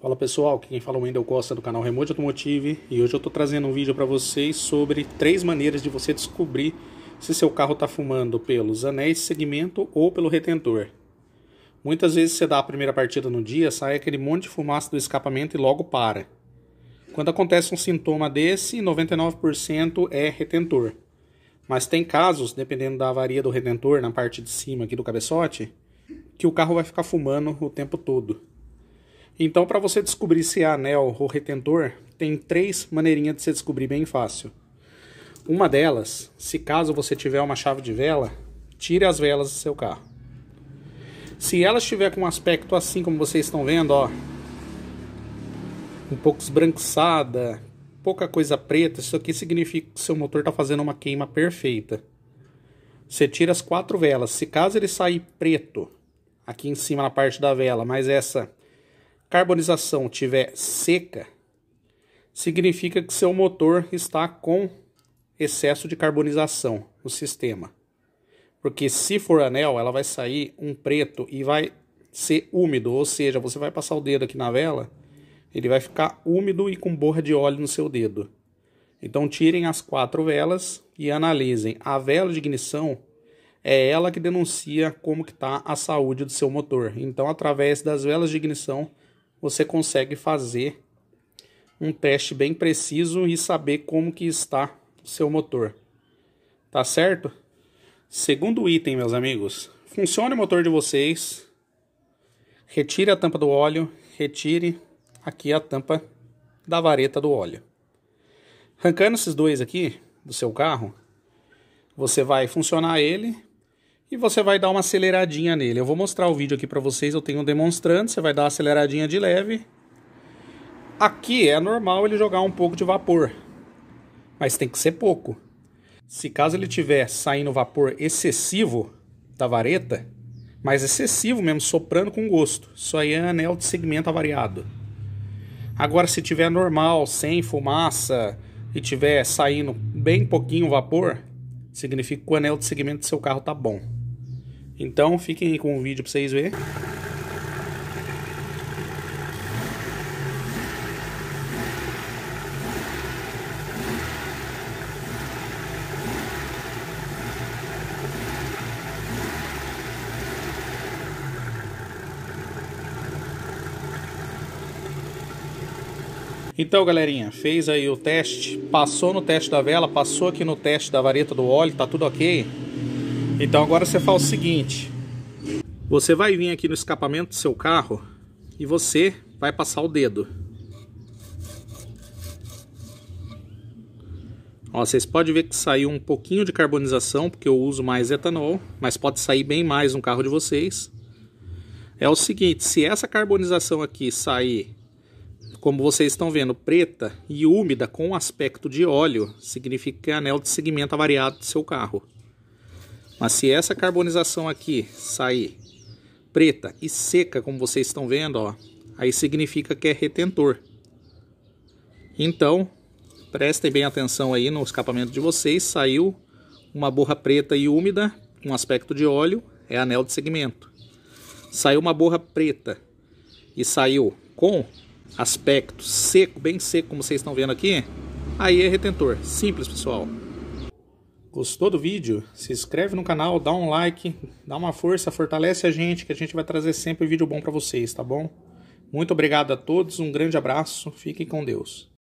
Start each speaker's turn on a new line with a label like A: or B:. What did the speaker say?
A: Fala pessoal, quem fala é o Wendel Costa do canal Remote Automotive e hoje eu estou trazendo um vídeo para vocês sobre três maneiras de você descobrir se seu carro está fumando pelos anéis de segmento ou pelo retentor. Muitas vezes você dá a primeira partida no dia, sai aquele monte de fumaça do escapamento e logo para. Quando acontece um sintoma desse, 99% é retentor. Mas tem casos, dependendo da avaria do retentor na parte de cima aqui do cabeçote, que o carro vai ficar fumando o tempo todo. Então, para você descobrir se é anel ou retentor, tem três maneirinhas de se descobrir bem fácil. Uma delas, se caso você tiver uma chave de vela, tire as velas do seu carro. Se ela estiver com um aspecto assim como vocês estão vendo, ó, um pouco esbranquiçada, pouca coisa preta, isso aqui significa que seu motor está fazendo uma queima perfeita. Você tira as quatro velas. Se caso ele sair preto aqui em cima na parte da vela, mas essa carbonização tiver seca, significa que seu motor está com excesso de carbonização no sistema. Porque se for anel, ela vai sair um preto e vai ser úmido, ou seja, você vai passar o dedo aqui na vela, ele vai ficar úmido e com borra de óleo no seu dedo. Então tirem as quatro velas e analisem. A vela de ignição é ela que denuncia como que está a saúde do seu motor. Então através das velas de ignição você consegue fazer um teste bem preciso e saber como que está o seu motor. Tá certo? Segundo item, meus amigos, funcione o motor de vocês. Retire a tampa do óleo, retire aqui a tampa da vareta do óleo. Arrancando esses dois aqui do seu carro, você vai funcionar ele e você vai dar uma aceleradinha nele. Eu vou mostrar o vídeo aqui para vocês, eu tenho um demonstrando, você vai dar uma aceleradinha de leve. Aqui é normal ele jogar um pouco de vapor, mas tem que ser pouco. Se caso ele tiver saindo vapor excessivo da vareta, mas excessivo mesmo, soprando com gosto, isso aí é anel de segmento avariado. Agora se tiver normal, sem fumaça e tiver saindo bem pouquinho vapor, significa que o anel de segmento do seu carro tá bom. Então fiquem aí com o vídeo para vocês verem. Então, galerinha, fez aí o teste, passou no teste da vela, passou aqui no teste da vareta do óleo, tá tudo ok? Então agora você faz o seguinte. Você vai vir aqui no escapamento do seu carro e você vai passar o dedo. Ó, vocês podem ver que saiu um pouquinho de carbonização, porque eu uso mais etanol, mas pode sair bem mais no carro de vocês. É o seguinte, se essa carbonização aqui sair, como vocês estão vendo, preta e úmida com aspecto de óleo, significa que é anel de segmento avariado do seu carro. Mas se essa carbonização aqui sair preta e seca, como vocês estão vendo, ó, aí significa que é retentor. Então, prestem bem atenção aí no escapamento de vocês, saiu uma borra preta e úmida, com um aspecto de óleo, é anel de segmento. Saiu uma borra preta e saiu com aspecto seco, bem seco, como vocês estão vendo aqui, aí é retentor. Simples, pessoal. Gostou do vídeo? Se inscreve no canal, dá um like, dá uma força, fortalece a gente, que a gente vai trazer sempre vídeo bom para vocês, tá bom? Muito obrigado a todos, um grande abraço, fiquem com Deus.